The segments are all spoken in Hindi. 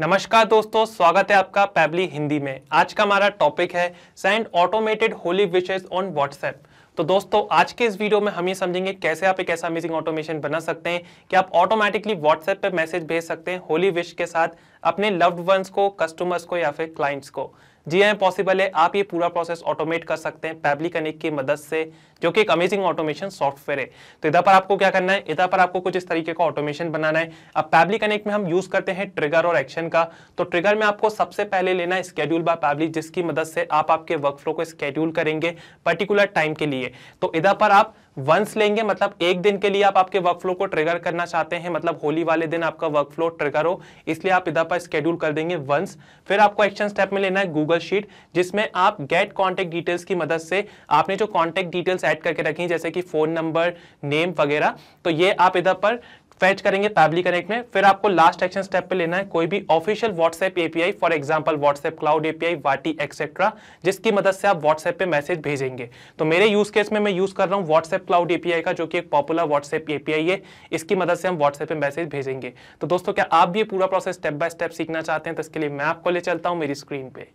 नमस्कार दोस्तों स्वागत है आपका पैबली हिंदी में आज का हमारा टॉपिक है send automated Holi wishes on WhatsApp तो दोस्तों आज के इस वीडियो में हम ये समझेंगे कैसे आप एक ऐसा अमेजिंग ऑटोमेशन बना सकते हैं कि आप ऑटोमेटिकली व्हाट्सएप पे मैसेज भेज सकते हैं होली विश के साथ अपने लव्ड वंस को कस्टमर्स को या फिर क्लाइंट्स को जी हाँ पॉसिबल है आप ये पूरा प्रोसेस ऑटोमेट कर सकते हैं पैबली कनेक्ट की मदद से जो कि एक अमेजिंग ऑटोमेशन सॉफ्टवेयर है तो इधर पर आपको क्या करना है इधर पर आपको कुछ इस तरीके का ऑटोमेशन बनाना है अब पैबली कनेक्ट में हम यूज करते हैं ट्रिगर और एक्शन का तो ट्रिगर में आपको सबसे पहले लेना है स्केड्यूल बाय पैबली जिसकी मदद से आप आपके वर्कफ्लो को स्केड्यूल करेंगे पर्टिकुलर टाइम के लिए तो इधर पर आप वंस लेंगे मतलब एक दिन के लिए आप आपके वर्क फ्लो को ट्रिगर करना चाहते हैं मतलब होली वाले दिन आपका वर्क फ्लो ट्रिगर हो इसलिए आप इधर पर स्केड्यूल कर देंगे वंस फिर आपको एक्शन स्टेप में लेना है गूगल शीट जिसमें आप गेट कॉन्टेक्ट डिटेल्स की मदद से आपने जो कॉन्टेक्ट डिटेल्स ऐड करके रखी जैसे कि फ़ोन नंबर नेम वगैरह तो ये आप इधर पर फेच करेंगे ताबली कनेक्ट में फिर आपको लास्ट एक्शन स्टेप पे लेना है कोई भी official WhatsApp API for example WhatsApp cloud API वाटी एक्सेट्रा जिसकी मदद से आप व्हाट्सएप पे मैसेज भेजेंगे तो मेरे यूज केस में मैं यूज कर रहा हूँ व्हाट्सएप क्लाउड एपीआई का जो कि एक पॉपुलर व्हाट्सएप एपीआई है इसकी मदद से हम व्हाट्सएप पे मैसेज भेजेंगे तो दोस्तों क्या आप भी पूरा प्रोसेस स्टेप बाय स्टेप सीखना चाहते हैं तो इसके लिए मैं आपको ले चलता हूँ मेरी स्क्रीन पे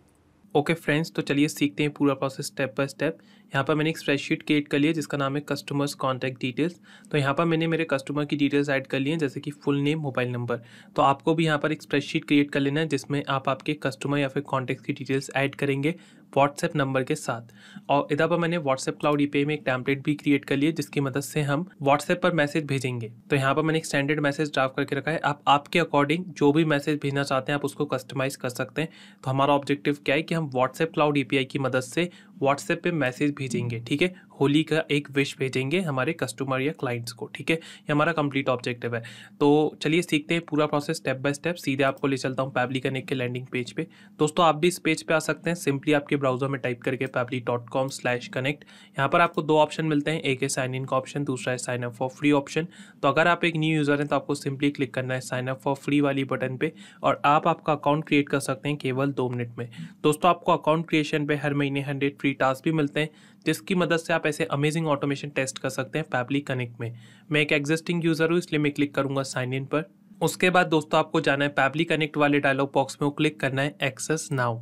ओके फ्रेंड्स तो चलिए सीखते हैं पूरा प्रोसेस स्टेप बाय स्टेप यहाँ पर मैंने एक स्प्रेडशीट क्रिएट कर लिया जिसका नाम है कस्टमर्स कॉन्टैक्ट डिटेल्स तो यहाँ पर मैंने मेरे कस्टमर की डिटेल्स ऐड कर लिए हैं जैसे कि फुल नेम मोबाइल नंबर तो आपको भी यहाँ पर एक स्प्रेडशीट क्रिएट कर लेना है जिसमें आप आपके कस्टमर या फिर कॉन्टैक्ट की डिटेल्स ऐड करेंगे व्हाट्सएप नंबर के साथ और इधर पर मैंने व्हाट्सएप क्लाउड ईपे में एक टैंपलेट भी क्रिएट कर लिया जिसकी मदद से हम व्हाट्सएप पर मैसेज भेजेंगे तो यहाँ पर मैंने एक स्टैंडर्ड मैसेज ड्राफ्ट करके रखा है आप आपके अकॉर्डिंग जो भी मैसेज भेजना चाहते हैं आप उसको कस्टमाइज कर सकते हैं तो हमारा ऑब्जेक्टिव क्या है कि हम व्हाट्सएप क्लाउड ई की मदद से व्हाट्सएप पर मैसेज भेजेंगे ठीक है होली का एक विश भेजेंगे हमारे कस्टमर या क्लाइंट्स को ठीक है ये हमारा कंप्लीट ऑब्जेक्टिव है तो चलिए सीखते हैं पूरा प्रोसेस स्टेप बाय स्टेप सीधे आपको ले चलता हूँ पैबली कनेक्ट के लैंडिंग पेज पे दोस्तों आप भी इस पेज पे आ सकते हैं सिंपली आपके ब्राउजर में टाइप करके Pabbly dot com slash connect यहाँ पर आपको दो ऑप्शन मिलते हैं एक है साइन इन का ऑप्शन दूसरा है sign up for free option तो अगर आप एक न्यू यूज़र हैं तो आपको सिंपली क्लिक करना है साइन अप फॉर फ्री वाली बटन पर और आप आपका अकाउंट क्रिएट कर सकते हैं केवल दो मिनट में दोस्तों आपको अकाउंट क्रिएशन पर हर महीने हंड्रेड फ्री टास्क भी मिलते हैं जिसकी मदद से आप ऐसे अमेजिंग ऑटोमेशन टेस्ट कर सकते हैं फैबली कनेक्ट में मैं एक एग्जिस्टिंग यूज़र हूँ इसलिए मैं क्लिक करूँगा साइन इन पर उसके बाद दोस्तों आपको जाना है पैबली कनेक्ट वाले डायलॉग बॉक्स में वो क्लिक करना है एक्सेस नाउ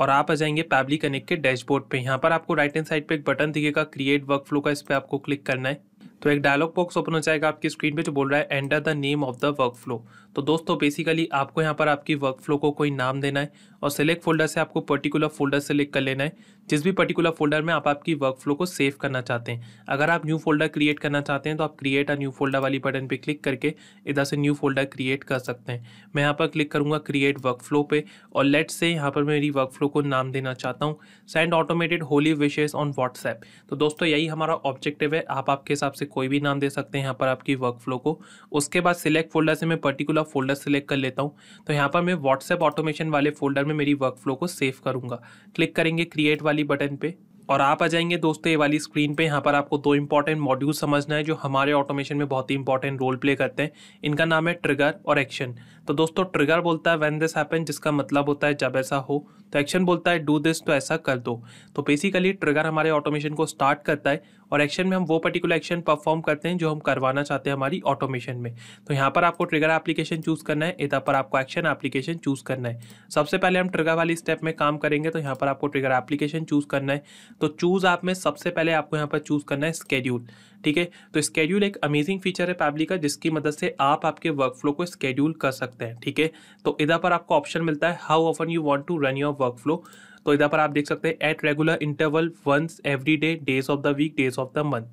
और आप आ जाएंगे पैबली कनेक्ट के डैशबोर्ड पे यहाँ पर आपको राइट हैंड साइड पे एक बटन दिखेगा क्रिएट वर्क फ्लो का इस पर आपको क्लिक करना है तो एक डायलॉग बॉक्स ओपन हो जाएगा आपकी स्क्रीन पे जो बोल रहा है enter the name of the workflow तो दोस्तों बेसिकली आपको यहाँ पर आपकी वर्क फ्लो को कोई नाम देना है और सेलेक्ट फोल्डर से आपको पर्टिकुलर फोल्डर सेलेक्ट कर लेना है जिस भी पर्टिकुलर फोल्डर में आप आपकी वर्क फ्लो को सेव करना चाहते हैं अगर आप न्यू फोल्डर क्रिएट करना चाहते हैं तो आप क्रिएट अ न्यू फोल्डर वाली बटन पर क्लिक करके इधर से न्यू फोल्डर क्रिएट कर सकते हैं मैं यहाँ पर क्लिक करूँगा क्रिएट वर्क फ्लो पर और लेट से यहाँ पर मेरी वर्क फ्लो को नाम देना चाहता हूँ send automated Holi wishes on WhatsApp तो दोस्तों यही हमारा ऑब्जेक्टिव है आप आपके हिसाब से कोई भी नाम दे सकते हैं यहाँ पर आपकी वर्क फ्लो को उसके बाद सिलेक्ट फोल्डर से मैं पर्टिकुलर फोल्डर सेलेक्ट कर लेता हूँ तो यहाँ पर मैं व्हाट्सएप ऑटोमेशन वाले फोल्डर में मेरी वर्क फ्लो को सेव करूँगा क्लिक करेंगे क्रिएट वाली बटन पे और आप आ जाएंगे दोस्तों ये वाली स्क्रीन पे यहाँ पर आपको दो इंपॉर्टेंट मॉड्यूल समझना है जो हमारे ऑटोमेशन में बहुत ही इंपॉर्टेंट रोल प्ले करते हैं इनका नाम है ट्रिगर और एक्शन तो दोस्तों ट्रिगर बोलता है वैन दिस हैपन जिसका मतलब होता है जब ऐसा हो तो एक्शन बोलता है डू दिस तो ऐसा कर दो तो बेसिकली ट्रिगर हमारे ऑटोमेशन को स्टार्ट करता है और एक्शन में हम वो पर्टिकुलर एक्शन परफॉर्म करते हैं जो हम करवाना चाहते हैं हमारी ऑटोमेशन में तो यहाँ पर आपको ट्रिगर एप्लीकेशन चूज़ करना है इधर पर आपको एक्शन एप्लीकेशन चूज़ करना है सबसे पहले हम ट्रिगर वाली स्टेप में काम करेंगे तो यहाँ पर आपको ट्रिगर एप्लीकेशन चूज़ करना है तो चूज़ आप में सबसे पहले आपको यहाँ पर चूज़ करना है स्केड्यूल ठीक है तो स्केड्यूल एक अमेजिंग फीचर है पैबली का जिसकी मदद से आप आपके वर्क फ्लो को स्केड्यूल कर सकते सकते हैं ठीक है तो इधर पर आपको ऑप्शन मिलता है how often you want to run your workflow तो इधर पर आप देख सकते हैं at regular interval once every day days of the week days of the month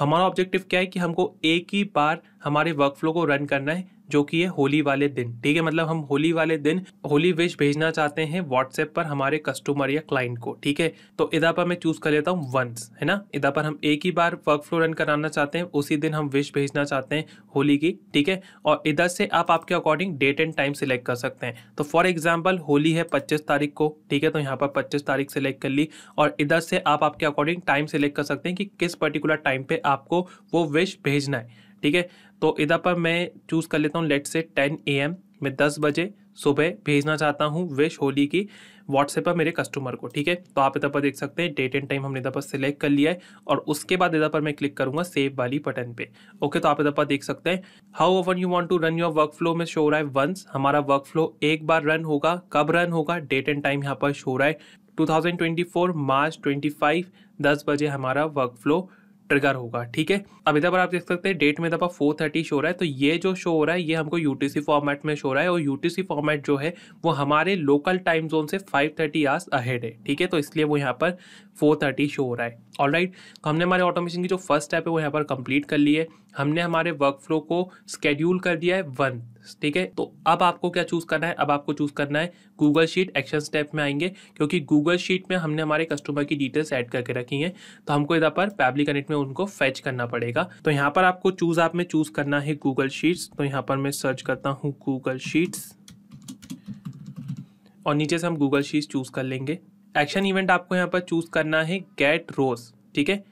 हमारा ऑब्जेक्टिव क्या है कि हमको एक ही बार हमारे वर्क फ्लो को रन करना है जो कि है होली वाले दिन ठीक है मतलब हम होली वाले दिन होली विश भेजना चाहते हैं व्हाट्सएप पर हमारे कस्टमर या क्लाइंट को ठीक है तो इधर पर मैं चूज कर लेता हूँ वंस है ना इधर पर हम एक ही बार वर्क फ्लो रन कराना चाहते हैं उसी दिन हम विश भेजना चाहते हैं होली की ठीक है और इधर से आप आपके according date and time select कर सकते हैं तो फॉर एग्जाम्पल होली है पच्चीस तारीख को ठीक है तो यहाँ पर पच्चीस तारीख सिलेक्ट कर ली और इधर से आप आपके अकॉर्डिंग टाइम सिलेक्ट कर सकते हैं कि किस पर्टिकुलर टाइम पे आपको वो विश भेजना है ठीक है तो इधर पर मैं चूज़ कर लेता हूँ लेट से टेन ए एम मैं दस बजे सुबह भेजना चाहता हूँ विश होली की व्हाट्सएप पर मेरे कस्टमर को ठीक है तो आप इधर पर देख सकते हैं डेट एंड टाइम हमने इधर पर सिलेक्ट कर लिया है और उसके बाद इधर पर मैं क्लिक करूँगा सेव वाली बटन पे ओके तो आप इधर पर देख सकते हैं हाउ ओवन you want to run your workflow में शो रहा है वंस हमारा वर्क फ्लो एक बार रन होगा कब रन होगा डेट एंड टाइम यहाँ पर शो रहा है टू मार्च ट्वेंटी फाइव बजे हमारा वर्क फ्लो ट्रिगर होगा ठीक है अब इधर पर आप देख सकते हैं डेट में दफा फोर थर्टी शो रहा है तो ये जो शो हो रहा है ये हमको यूटीसी फॉर्मेट में शो रहा है और यूटीसी फॉर्मेट जो है वो हमारे लोकल टाइम जोन से फाइव थर्टी आवर्स अहेड है ठीक है तो इसलिए वो यहाँ पर फोर थर्टी शो हो रहा है ऑल राइट तो हमने हमारे ऑटोमेशन की जो फर्स्ट स्टेप है वो यहाँ पर कंप्लीट कर ली है हमने हमारे वर्क फ्लो को स्केड्यूल कर दिया है वन ठीक है तो अब आपको क्या चूज़ करना है अब आपको चूज़ करना है गूगल शीट एक्शन स्टेप में आएंगे क्योंकि गूगल शीट में हमने हमारे कस्टमर की डिटेल्स ऐड करके रखी हैं तो हमको यहाँ पर फैबली कनेक्ट में उनको फैच करना पड़ेगा तो यहाँ पर आपको चूज़ आप में चूज़ करना है गूगल शीट्स तो यहाँ पर मैं सर्च करता हूँ गूगल शीट्स और नीचे से हम गूगल शीट्स चूज़ कर लेंगे एक्शन इवेंट आपको यहाँ पर चूज़ करना है गेट रोज ठीक है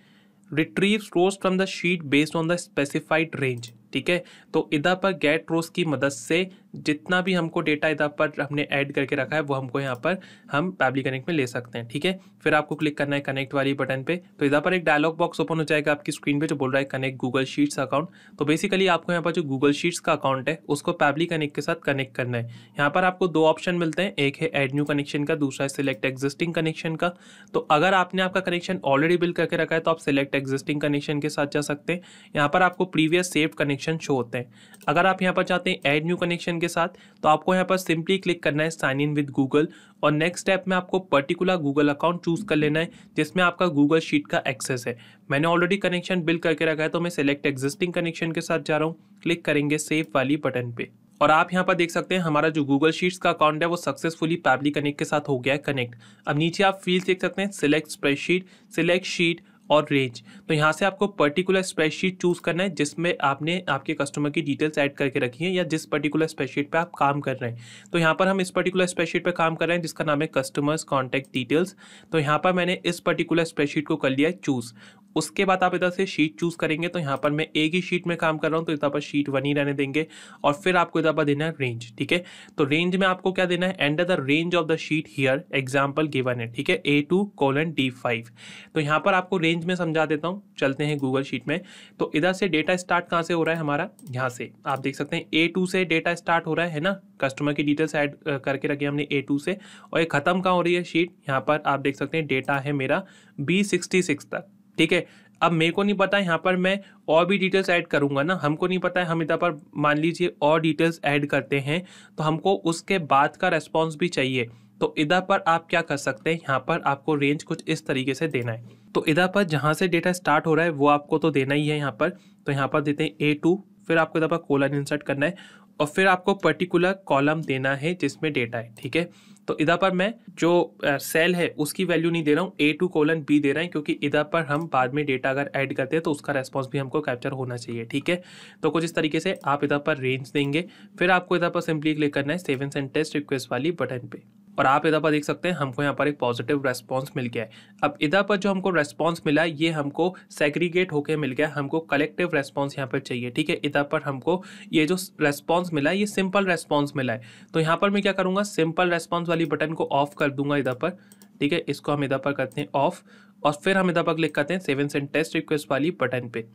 retrieve rows from the sheet based on the specified range ठीक है तो इधर पर गैट रोस की मदद से जितना भी हमको डेटा इधर पर हमने ऐड करके रखा है वो हमको यहाँ पर हम पैबली कनेक्ट में ले सकते हैं ठीक है फिर आपको क्लिक करना है कनेक्ट वाली बटन पे तो इधर पर एक डायलॉग बॉक्स ओपन हो जाएगा आपकी स्क्रीन पे जो बोल रहा है कनेक्ट गूगल शीट्स अकाउंट तो बेसिकली आपको यहाँ पर जो गूगल शीट्स का अकाउंट है उसको पैबली कनेक्ट के साथ कनेक्ट करना है यहाँ पर आपको दो ऑप्शन मिलते हैं एक है एड न्यू कनेक्शन का दूसरा है सिलेक्ट एग्जिस्टिंग कनेक्शन का तो अगर आपने आपका कनेक्शन ऑलरेडी बिल करके रखा है तो आप सिलेक्ट एग्जिस्टिंग कनेक्शन के साथ जा सकते हैं यहाँ पर आपको प्रीवियस सेव कनेक्शन शो होते हैं अगर आप यहाँ पर चाहते हैं एड न्यू कनेक्शन के के साथ तो आपको यहाँ पर सिंपली क्लिक करना है साइन इन विद गूगल और नेक्स्ट स्टेप में आपको पर्टिकुलर गूगल अकाउंट चूज़ कर लेना है जिसमें आपका गूगल शीट का एक्सेस है मैंने ऑलरेडी कनेक्शन बिल करके रखा है तो मैं सेलेक्ट एग्जिस्टिंग कनेक्शन के साथ जा रहा हूँ क्लिक करेंगे सेफ वाली बटन पे और आप यहां पर देख सकते हैं हमारा जो गूगल शीट्स का अकाउंट है वो सक्सेसफुली पैबली कनेक्ट के साथ हो गया है कनेक्ट अब नीचे आप फील्ड देख सकते हैं सिलेक्ट स्प्रेडशीट सिलेक्ट शीट और रेंज तो यहाँ से आपको पर्टिकुलर स्प्रेडशीट चूज़ करना है जिसमें आपने आपके कस्टमर की डिटेल्स ऐड करके रखी है या जिस पर्टिकुलर स्प्रेडशीट पे आप काम कर रहे हैं तो यहाँ पर हम इस पर्टिकुलर स्प्रेडशीट पे काम कर रहे हैं जिसका नाम है कस्टमर्स कॉन्टैक्ट डिटेल्स तो यहाँ पर मैंने इस पर्टिकुलर स्प्रेडशीट को कर लिया है चूज़ उसके बाद आप इधर से शीट चूज़ करेंगे तो यहाँ पर मैं एक ही शीट में काम कर रहा हूँ तो इधर पर शीट वन ही रहने देंगे और फिर आपको इधर पर देना है रेंज ठीक है तो रेंज में आपको क्या देना है enter the range of the sheet here example given है ठीक है A two colon D five तो यहाँ पर आपको रेंज रेंज में समझा देता हूँ चलते हैं गूगल शीट में तो इधर से डेटा स्टार्ट कहाँ से हो रहा है हमारा यहाँ से आप देख सकते हैं ए टू से डेटा स्टार्ट हो रहा है ना कस्टमर की डिटेल्स ऐड करके रखी हमने ए टू से और ये ख़त्म कहाँ हो रही है शीट यहाँ पर आप देख सकते हैं डेटा है मेरा बी सिक्सटी सिक्स तक ठीक है अब मेरे को नहीं पता यहाँ पर मैं और भी डिटेल्स ऐड करूँगा ना हमको नहीं पता है हम इधर पर मान लीजिए और डिटेल्स ऐड करते हैं तो हमको उसके बाद का रेस्पॉन्स भी चाहिए तो इधर पर आप क्या कर सकते हैं यहाँ पर आपको रेंज कुछ इस तरीके से देना है तो इधर पर जहाँ से डेटा स्टार्ट हो रहा है वो आपको तो देना ही है यहाँ पर तो यहाँ पर देते हैं ए टू फिर आपको इधर पर कोलन इंसर्ट करना है और फिर आपको पर्टिकुलर कॉलम देना है जिसमें डेटा है ठीक है तो इधर पर मैं जो सेल है उसकी वैल्यू नहीं दे रहा हूँ ए टू कोलन बी दे रहा है क्योंकि इधर पर हम बाद में डेटा अगर ऐड करते हैं तो उसका रेस्पॉन्स भी हमको कैप्चर होना चाहिए ठीक है तो कुछ इस तरीके से आप इधर पर रेंज देंगे फिर आपको इधर पर सिंपली क्लिक करना है सेवन सेंटेस्ट टेस्ट रिक्वेस्ट वाली बटन पर और आप इधर पर देख सकते हैं हमको यहाँ पर एक पॉजिटिव रेस्पॉन्स मिल गया है अब इधर पर जो हमको रेस्पॉन्स मिला ये हमको सेग्रीगेट होकर मिल गया हमको कलेक्टिव रेस्पॉन्स यहाँ पर चाहिए ठीक है इधर पर हमको ये जो रेस्पॉन्स मिला है ये सिंपल रेस्पॉन्स मिला है तो यहाँ पर मैं क्या करूँगा सिंपल रेस्पॉन्स वाली बटन को ऑफ कर दूंगा इधर पर ठीक है इसको हम इधर पर करते हैं ऑफ और फिर हम इधर पर क्लिक करते हैं सेवन सेंट टेस्ट रिक्वेस्ट वाली बटन पर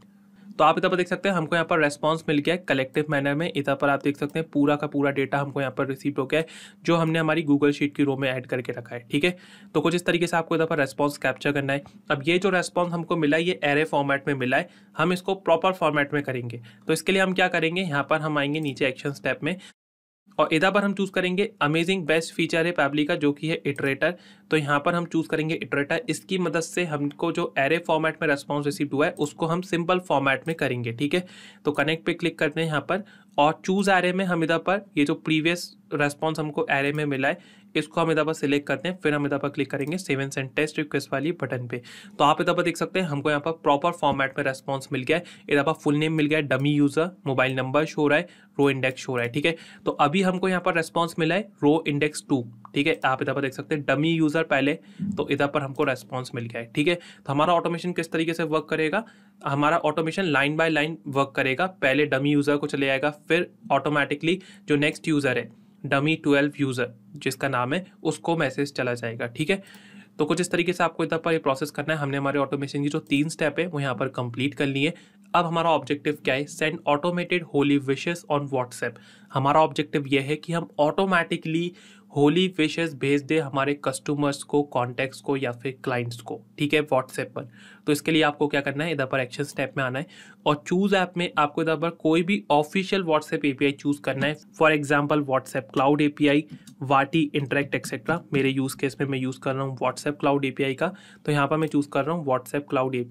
तो आप इधर पर देख सकते हैं हमको यहाँ पर रेस्पॉन्स मिल गया है कलेक्टिव मैनर में इधर पर आप देख सकते हैं पूरा का पूरा डेटा हमको यहाँ पर रिसीव हो गया है जो हमने हमारी गूगल शीट की रो में ऐड करके रखा है ठीक है तो कुछ इस तरीके से आपको इधर पर रेस्पॉन्स कैप्चर करना है अब ये जो रेस्पॉन्स हमको मिला है ये एरे फॉर्मेट में मिला है हम इसको प्रॉपर फॉर्मेट में करेंगे तो इसके लिए हम क्या करेंगे यहाँ पर हम आएंगे नीचे एक्शन स्टेप में और इधर पर हम चूज़ करेंगे अमेजिंग बेस्ट फीचर है पैबली का जो कि है इटरेटर तो यहाँ पर हम चूज़ करेंगे इटरेटर इसकी मदद से हमको जो एरे फॉर्मेट में रेस्पॉन्स रिसीव हुआ है उसको हम सिंपल फॉर्मेट में करेंगे ठीक है तो कनेक्ट पे क्लिक करते हैं यहाँ पर और चूज़ एरे में हम इधर पर ये जो प्रीवियस रेस्पॉन्स हमको एरे में मिला है इसको हम इधर पर सिलेक्ट करते हैं फिर हम इधर पर क्लिक करेंगे सेवन सेंड टेस्ट रिक्वेस्ट वाली बटन पे तो आप इधर पर देख सकते हैं हमको यहाँ पर प्रॉपर फॉर्मेट में रेस्पॉन्स मिल गया है इधर पर फुल नेम मिल गया है dummy user mobile number show रहा है रो इंडेक्स शो रहा है ठीक है तो अभी हमको यहाँ पर रेस्पॉन्स मिला है रो इंडेक्स टू ठीक है आप इधर पर देख सकते हैं डमी यूज़र पहले तो इधर पर हमको रेस्पॉन्स मिल गया है ठीक है तो हमारा ऑटोमेशन किस तरीके से वर्क करेगा हमारा automation line by line work करेगा पहले डमी यूज़र को चले जाएगा फिर ऑटोमेटिकली जो नेक्स्ट यूज़र है डमी ट्वेल्व यूज़र जिसका नाम है उसको मैसेज चला जाएगा ठीक है तो कुछ इस तरीके से आपको इधर पर ये प्रोसेस करना है हमने हमारे ऑटोमेशन की जो तीन स्टेप है वो यहाँ पर कंप्लीट कर लिए अब हमारा ऑब्जेक्टिव क्या है send automated Holi wishes on WhatsApp हमारा ऑब्जेक्टिव यह है कि हम ऑटोमेटिकली होली विशेष भेज दे हमारे कस्टमर्स को कॉन्टैक्ट्स को या फिर क्लाइंट्स को ठीक है व्हाट्सएप पर तो इसके लिए आपको क्या करना है इधर पर एक्शन स्टेप में आना है और चूज़ ऐप में आपको इधर पर कोई भी ऑफिशियल व्हाट्सएप ए चूज़ करना है for example WhatsApp cloud API वाटी इंटरेक्ट एक्सेट्रा मेरे यूज़ केस में मैं यूज़ कर रहा हूँ व्हाट्सएप क्लाउड ए का तो यहाँ पर मैं चूज़ कर रहा हूँ WhatsApp cloud API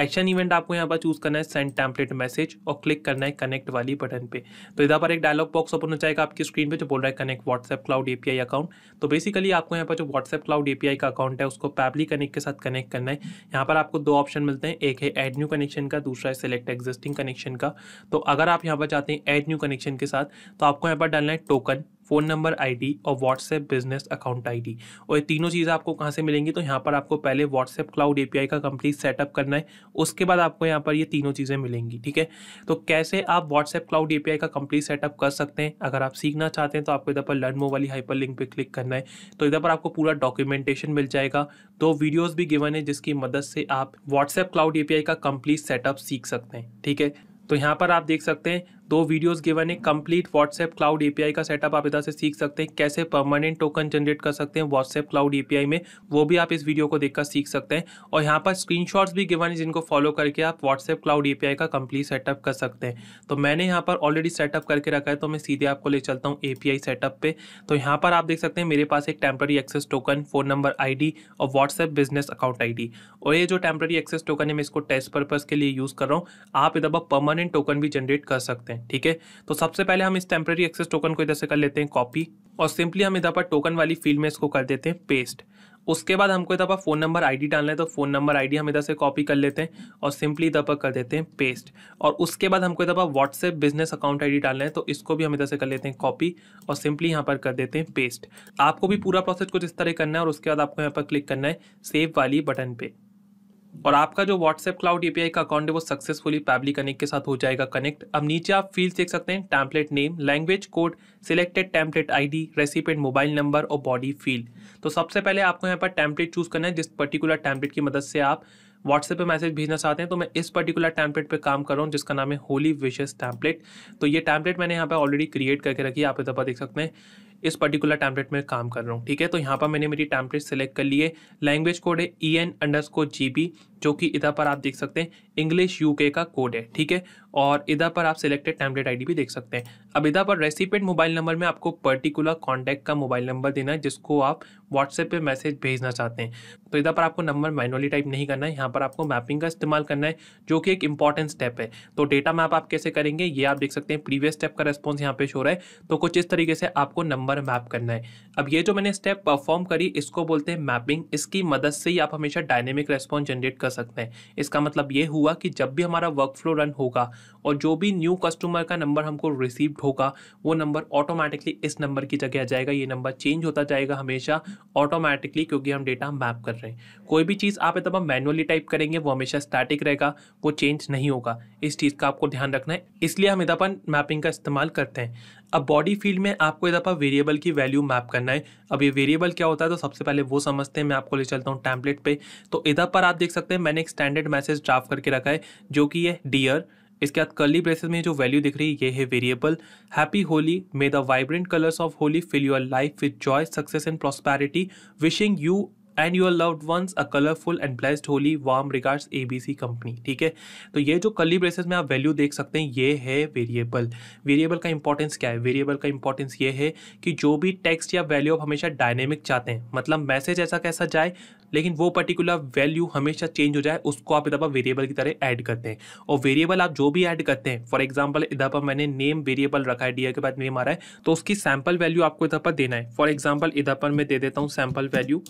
action event आपको यहाँ पर चूज करना है सेंड टैम्पलेट मैसेज और क्लिक करना है कनेक्ट वाली बटन पे तो इधर पर एक डायलॉग बॉक्स ओपन हो जाएगा आपकी स्क्रीन पे जो बोल रहा है connect WhatsApp cloud API account तो बेसिकली आपको यहाँ पर जो व्हाट्सएप क्लाउड एपीआई का अकाउंट है उसको पैबली कनेक्ट के साथ कनेक्ट करना है यहाँ पर आपको दो ऑप्शन मिलते हैं एक है एड न्यू कनेक्शन का दूसरा है सिलेक्ट एग्जिस्टिंग कनेक्शन का तो अगर आप यहाँ पर चाहते हैं एड न्यू कनेक्शन के साथ तो आपको यहाँ पर डालना है टोकन फ़ोन नंबर आईडी और व्हाट्सएप बिजनेस अकाउंट आईडी और ये तीनों चीज़ें आपको कहाँ से मिलेंगी तो यहाँ पर आपको पहले व्हाट्सएप क्लाउड एपीआई का कंप्लीट सेटअप करना है उसके बाद आपको यहाँ पर ये तीनों चीज़ें मिलेंगी ठीक है तो कैसे आप व्हाट्सएप क्लाउड एपीआई का कंप्लीट सेटअप कर सकते हैं अगर आप सीखना चाहते हैं तो आपको इधर पर लर्न मो वाली हाइपर लिंक पर क्लिक करना है तो इधर पर आपको पूरा डॉक्यूमेंटेशन मिल जाएगा दो वीडियोज़ भी गिवन है जिसकी मदद से आप व्हाट्सएप क्लाउड ए का कम्प्लीट सेटअप सीख सकते हैं ठीक है तो यहाँ पर आप देख सकते हैं दो वीडियोस गिवन है कंप्लीट व्हाट्सएप क्लाउड एपीआई का सेटअप आप इधर से सीख सकते हैं कैसे परमानेंट टोकन जनरेट कर सकते हैं व्हाट्सएप क्लाउड एपीआई में वो भी आप इस वीडियो को देखकर सीख सकते हैं और यहाँ पर स्क्रीनशॉट्स भी गिवन है जिनको फॉलो करके आप व्हाट्सएप क्लाउड एपीआई का कंप्लीट सेटअप कर सकते हैं तो मैंने यहाँ पर ऑलरेडी सेटअप करके रखा है तो मैं सीधे आपको ले चलता हूँ एपीआई सेटअप पर तो यहाँ पर आप देख सकते हैं मेरे पास एक temporary access token phone number ID और व्हाट्सएप बिजनेस अकाउंट आई और ये जो टेम्प्रेरी एक्सेस टोकन है मैं इसको टेस्ट पर्पज के लिए यूज़ कर रहा हूँ आप इधर परमानेंट टोकन भी जनरेट कर सकते हैं है ठीक है तो सबसे पहले हम इस टेम्प्रेरी एक्सेस टोकन को इधर से कर लेते हैं कॉपी और सिंपली हम इधर पर टोकन वाली फील्ड में इसको कर देते हैं पेस्ट उसके बाद हमको इधर पर फ़ोन नंबर आईडी डालना है तो फ़ोन नंबर आईडी हम इधर से कॉपी कर लेते हैं और सिंपली इधर पर कर देते हैं पेस्ट और उसके बाद हमको इधर पर व्हाट्सएप बिजनेस अकाउंट आईडी डालना है तो इसको भी हम इधर से कर लेते हैं कॉपी और सिंपली यहां पर कर देते हैं पेस्ट आपको भी पूरा प्रोसेस कुछ इस तरह करना है और उसके बाद आपको यहाँ पर क्लिक करना है सेव वाली बटन पर और आपका जो व्हाट्सएप क्लाउड ए का अकाउंट है वो सक्सेसफुली पैबली कनेक्ट के साथ हो जाएगा कनेक्ट अब नीचे आप फील्स देख सकते हैं template name language code selected template the recipient mobile number और बॉडी फील्ड तो सबसे पहले आपको यहाँ पर टैम्पलेट चूज करना है जिस पर्टिकुलर टैम्पलेट की मदद से आप व्हाट्सएप पे मैसेज भेजना चाहते हैं तो मैं इस पर्टिकुलर टैम्पलेट पे काम कर रहा हूँ जिसका नाम है होली विशेष टैम्पलेट तो ये टैम्पलेट मैंने यहाँ पे ऑलरेडी क्रिएट करके रखी है आप इधर पर देख सकते हैं इस पर्टिकुलर टैम्पलेट में काम कर रहा हूँ ठीक है तो यहाँ पर मैंने मेरी टैम्पलेट सेलेक्ट कर लिए लैंग्वेज कोड है ई एन अंडर जो कि इधर पर आप देख सकते हैं इंग्लिश यूके का कोड है ठीक है और इधर पर आप सिलेक्टेड टैम्पलेट आईडी भी देख सकते हैं अब इधर पर रेसिपेंट मोबाइल नंबर में आपको पर्टिकुलर कॉन्टैक्ट का मोबाइल नंबर देना है जिसको आप व्हाट्सएप पे मैसेज भेजना चाहते हैं तो इधर पर आपको नंबर मैनुअली टाइप नहीं करना है यहाँ पर आपको मैपिंग का इस्तेमाल करना है जो कि एक इंपॉर्टेंट स्टेप है तो डेटा मैप आप कैसे करेंगे ये आप देख सकते हैं प्रीवियस स्टेप का रेस्पॉन्स यहाँ पे शो रहा है तो कुछ इस तरीके से आपको नंबर मैप करना है अब ये जो मैंने स्टेप परफॉर्म करी इसको बोलते हैं मैपिंग इसकी मदद से ही आप हमेशा डायनेमिक रेस्पॉन्स जनरेट कर सकते हैं इसका मतलब ये हुआ कि जब भी हमारा वर्क फ्लो रन होगा और जो भी न्यू कस्टमर का नंबर हमको रिसीव्ड होगा वो नंबर ऑटोमेटिकली इस नंबर की जगह आ जाएगा ये नंबर चेंज होता जाएगा हमेशा ऑटोमेटिकली क्योंकि हम डेटा मैप कर रहे हैं कोई भी चीज़ आप एकदम मैनुअली टाइप करेंगे वो हमेशा स्टैटिक रहेगा वो चेंज नहीं होगा इस चीज़ का आपको ध्यान रखना है इसलिए हम इदापन मैपिंग का इस्तेमाल करते हैं अब बॉडी फील्ड में आपको इधर पर वेरिएबल की वैल्यू मैप करना है अब ये वेरिएबल क्या होता है तो सबसे पहले वो समझते हैं मैं आपको ले चलता हूँ टैम्पलेट पे तो इधर पर आप देख सकते हैं मैंने एक स्टैंडर्ड मैसेज ड्राफ्ट करके रखा है जो कि है डियर इसके बाद कर्ली ब्रेसेस में जो वैल्यू दिख रही है ये है variable happy Holi may the vibrant colours of Holi fill your life with joy success and prosperity wishing you and your loved ones a colourful and blessed Holi warm regards A B C company ठीक है तो ये जो कली ब्रेसेस में आप वैल्यू देख सकते हैं ये है वेरिएबल वेरिएबल का इंपॉर्टेंस क्या है वेरिएबल का इंपॉर्टेंस ये है कि जो भी टेक्स्ट या वैल्यू आप हमेशा डायनेमिक चाहते हैं मतलब मैसेज ऐसा कैसा जाए लेकिन वो पर्टिकुलर वैल्यू हमेशा चेंज हो जाए उसको आप इधर वेरिएबल की तरह ऐड करते हैं और वेरिएबल आप जो भी ऐड करते हैं फॉर एग्जाम्पल इधर पर मैंने नेम वेरिएबल रखा है डी के बाद नेम आ रहा है तो उसकी सैम्पल वैल्यू आपको इधर पर देना है फॉर एग्जाम्पल इधर पर मैं दे देता हूँ सैम्पल वैल्यू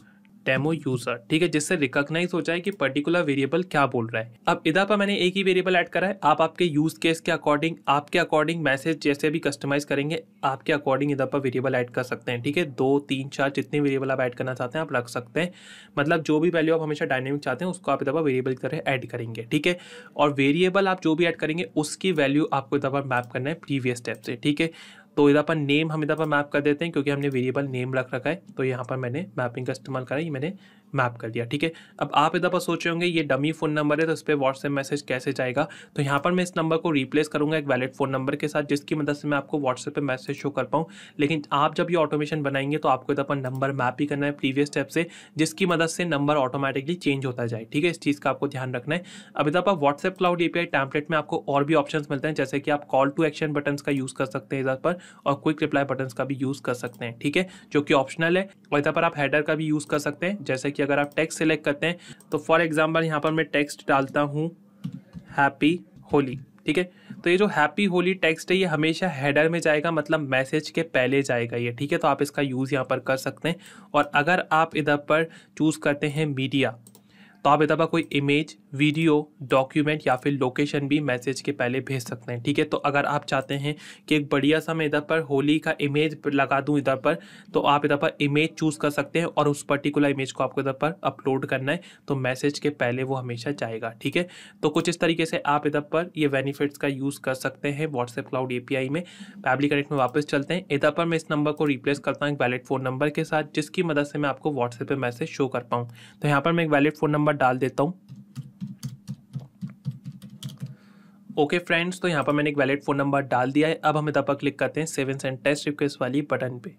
डेमो यूजर ठीक है जिससे रिकॉग्नाइज हो जाए कि पर्टिकुलर वेरिएबल क्या बोल रहा है अब इधर पर मैंने एक ही वेरिएबल ऐड करा है आप आपके यूज केस के अकॉर्डिंग आपके अकॉर्डिंग मैसेज जैसे भी कस्टमाइज करेंगे आपके अकॉर्डिंग इधर पर वेरिएबल ऐड कर सकते हैं ठीक है दो तीन चार जितने वेरिएबल आप ऐड करना चाहते हैं आप रख सकते हैं मतलब जो भी वैल्यू आप हमेशा डायनेमिक चाहते हैं उसको आप इधर पर वेरिएबल की तरह ऐड करेंगे ठीक है और वेरिएबल आप जो भी ऐड करेंगे उसकी वैल्यू आपको इधर पर मैप करना है प्रीवियस स्टेप से ठीक है तो इधर पर नेम हम इधर पर मैप कर देते हैं क्योंकि हमने वेरिएबल नेम रख रखा है तो यहाँ पर मैंने मैपिंग का इस्तेमाल करा ये मैंने मैप कर दिया ठीक है अब आप इधर पर रहे होंगे ये डमी फ़ोन नंबर है तो इस पर व्हाट्सएप मैसेज कैसे जाएगा तो यहाँ पर मैं इस नंबर को रिप्लेस करूँगा एक वैलिड फ़ोन नंबर के साथ जिसकी मदद से मैं आपको व्हाट्सएप पर मैसेज शो कर पाऊँ लेकिन आप जब ये ऑटोमेशन बनाएंगे तो आपको इधर पर नंबर मैप ही करना है प्रीवियस स्टेप से जिसकी मदद से नंबर ऑटोमेटिकली चेंज होता जाए ठीक है इस चीज़ का आपको ध्यान रखना है अब इधर पर व्हाट्सएप क्लाउड ए पी में आपको और भी ऑप्शन मिलते हैं जैसे कि आप कॉल टू एक्शन बटन का यूज़ कर सकते हैं इधर पर और क्विक रिप्लाई बटन का भी यूज़ कर सकते हैं ठीक है जो कि ऑप्शनल है और इधर पर आप हेडर का भी यूज़ कर सकते हैं जैसे कि कि अगर आप टेक्स्ट सेलेक्ट करते हैं तो फॉर एग्जाम्पल यहाँ पर मैं टेक्स्ट डालता हूँ हैप्पी होली ठीक है तो ये जो हैप्पी होली टेक्स्ट है ये हमेशा हेडर में जाएगा मतलब मैसेज के पहले जाएगा ये ठीक है तो आप इसका यूज़ यहाँ पर कर सकते हैं और अगर आप इधर पर चूज़ करते हैं मीडिया तो आप इधर पर कोई इमेज वीडियो डॉक्यूमेंट या फिर लोकेशन भी मैसेज के पहले भेज सकते हैं ठीक है तो अगर आप चाहते हैं कि एक बढ़िया सा मैं इधर पर होली का इमेज लगा दूं इधर पर तो आप इधर पर इमेज चूज़ कर सकते हैं और उस पर्टिकुलर इमेज को आपको इधर पर अपलोड करना है तो मैसेज के पहले वो हमेशा जाएगा ठीक है तो कुछ इस तरीके से आप इधर पर ये बेनिफिट्स का यूज़ कर सकते हैं व्हाट्सएप क्लाउड ए में पैबली कनेक्ट में वापस चलते हैं इधर पर मैं इस नंबर को रिप्लेस करता हूँ एक वैलिड फ़ोन नंबर के साथ जिसकी मदद से मैं आपको व्हाट्सएप पर मैसेज शो कर पाऊँ तो यहाँ पर मैं एक वैलिड फ़ोन नंबर डाल देता हूँ ओके फ्रेंड्स तो यहाँ पर मैंने एक वैलिड फ़ोन नंबर डाल दिया है अब हम इधर पर क्लिक करते हैं सेवन एंड टेस्ट रिक्वेस्ट वाली बटन पे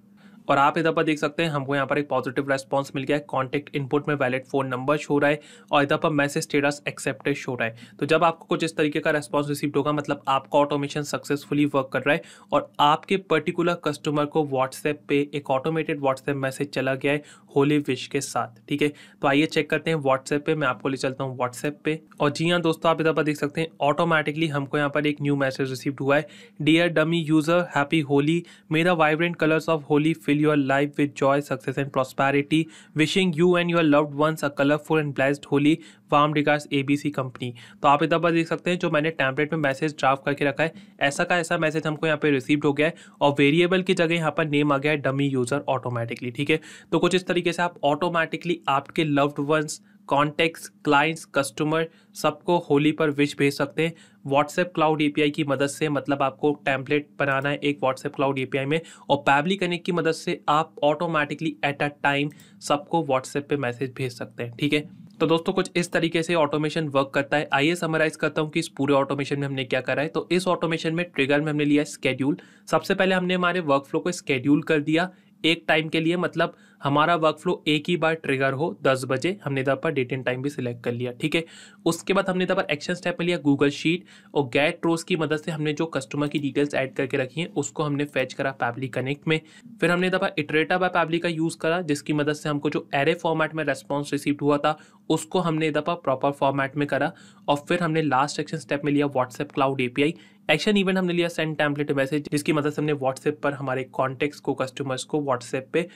और आप इधर पर देख सकते हैं हमको यहाँ पर एक पॉजिटिव रेस्पॉन्स मिल गया है कॉन्टेक्ट इनपुट में वैलिड फोन नंबर शो रहा है और इधर पर मैसेज स्टेटस एक्सेप्टेड शो रहा है तो जब आपको कुछ इस तरीके का रेस्पॉन्स रिसीव होगा मतलब आपका ऑटोमेशन सक्सेसफुली वर्क कर रहा है और आपके पर्टिकुलर कस्टमर को व्हाट्सएप पे एक ऑटोमेटेड व्हाट्सएप मैसेज चला गया है होली विश के साथ ठीक है तो आइए चेक करते हैं व्हाट्सएप पे मैं आपको ले चलता हूँ व्हाट्सएप पे और जी हाँ दोस्तों आप इधर पर देख सकते हैं ऑटोमेटिकली हमको यहाँ पर एक न्यू मैसेज रिसीव हुआ है dear dummy user happy Holi मेरा vibrant colours of Holi fill fill your life with joy, success, and prosperity. Wishing you and your loved ones a colorful and blessed Holi warm regards C company तो आप इधर पर देख सकते हैं जो मैंने टैंपलेट में मैसेज ड्राफ्ट करके रखा है ऐसा का ऐसा मैसेज हमको यहाँ पे रिसीव्ड हो गया है और वेरिएबल की जगह यहाँ पर नेम आ गया है डमी यूज़र ऑटोमेटिकली ठीक है तो कुछ इस तरीके से आप ऑटोमेटिकली आपके loved ones contact clients customer सबको होली पर विश भेज सकते हैं व्हाट्सएप क्लाउड एपीआई की मदद से मतलब आपको टैंपलेट बनाना है एक व्हाट्सएप क्लाउड एपीआई में और पैबली कनेक्ट की मदद से आप ऑटोमेटिकली एट अ टाइम सबको व्हाट्सएप पे मैसेज भेज सकते हैं ठीक है तो दोस्तों कुछ इस तरीके से ऑटोमेशन वर्क करता है आइए समराइज करता हूँ कि इस पूरे ऑटोमेशन में हमने क्या करा है तो इस ऑटोमेशन में ट्रिगर में हमने लिया स्केड्यूल सबसे पहले हमने हमारे वर्क फ्लो को स्केड्यूल कर दिया एक टाइम के लिए मतलब हमारा वर्क फ्लो एक ही बार ट्रिगर हो दस बजे हमने इधर पर डेट एंड टाइम भी सिलेक्ट कर लिया ठीक है उसके बाद हमने इधर पर एक्शन स्टेप में लिया गूगल शीट और गैट रोज की मदद से हमने जो कस्टमर की डिटेल्स ऐड करके रखी हैं उसको हमने फैच करा पैबली कनेक्ट में फिर हमने इधर पर इटरेटा बाय पैबली का यूज़ करा जिसकी मदद से हमको जो एरे फॉर्मेट में रेस्पॉन्स रिसीव हुआ था उसको हमने इधर पर प्रॉपर फॉर्मेट में करा और फिर हमने लास्ट एक्शन स्टेप में लिया WhatsApp cloud API action event हमने लिया सेंड टैम्पलेट मैसेज जिसकी मदद से हमने व्हाट्सएप पर हमारे कॉन्टेक्ट्स को कस्टमर्स को व्हाट्सएप पे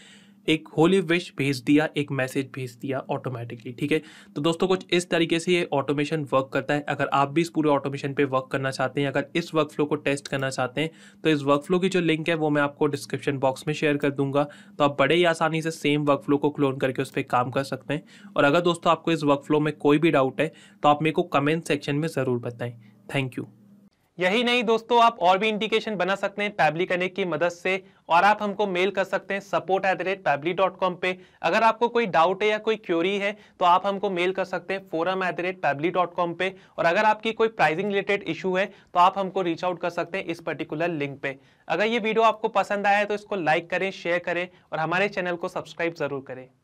एक होली विश भेज दिया एक मैसेज भेज दिया ऑटोमेटिकली ठीक है तो दोस्तों कुछ इस तरीके से ये ऑटोमेशन वर्क करता है अगर आप भी इस पूरे ऑटोमेशन पे वर्क करना चाहते हैं अगर इस वर्क फ्लो को टेस्ट करना चाहते हैं तो इस वर्क फ्लो की जो लिंक है वो मैं आपको डिस्क्रिप्शन बॉक्स में शेयर कर दूंगा तो आप बड़े ही आसानी से सेम वर्क फ्लो को क्लोन करके उस पर काम कर सकते हैं और अगर दोस्तों आपको इस वर्क फ्लो में कोई भी डाउट है तो आप मेरे को कमेंट सेक्शन में ज़रूर बताएं थैंक यू यही नहीं दोस्तों आप और भी इंडिकेशन बना सकते हैं पैबली कनेक्ट की मदद से और आप हमको मेल कर सकते हैं support at the rate Pabbly dot com पे अगर आपको कोई डाउट है या कोई क्यूरी है तो आप हमको मेल कर सकते हैं forum at the rate Pabbly dot com पे और अगर आपकी कोई प्राइजिंग रिलेटेड इशू है तो आप हमको रीच आउट कर सकते हैं इस पर्टिकुलर लिंक पे अगर ये वीडियो आपको पसंद आया है तो इसको लाइक करें शेयर करें और हमारे चैनल को सब्सक्राइब जरूर करें